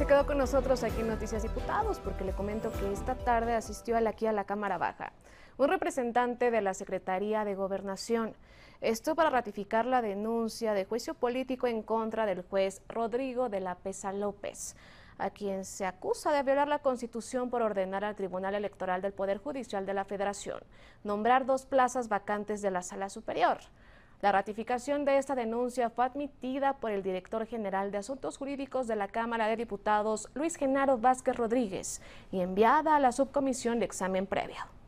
se quedó con nosotros aquí en Noticias Diputados porque le comento que esta tarde asistió aquí a la Cámara Baja un representante de la Secretaría de Gobernación. Esto para ratificar la denuncia de juicio político en contra del juez Rodrigo de la Pesa López, a quien se acusa de violar la Constitución por ordenar al Tribunal Electoral del Poder Judicial de la Federación nombrar dos plazas vacantes de la Sala Superior. La ratificación de esta denuncia fue admitida por el director general de Asuntos Jurídicos de la Cámara de Diputados, Luis Genaro Vázquez Rodríguez, y enviada a la subcomisión de examen previo.